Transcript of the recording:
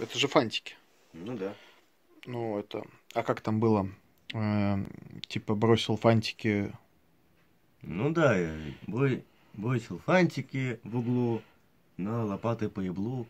Это же фантики. Ну да. Ну это... А как там было? Э, типа бросил фантики... Ну да, я э, бой... бросил фантики в углу, на лопаты поеблу.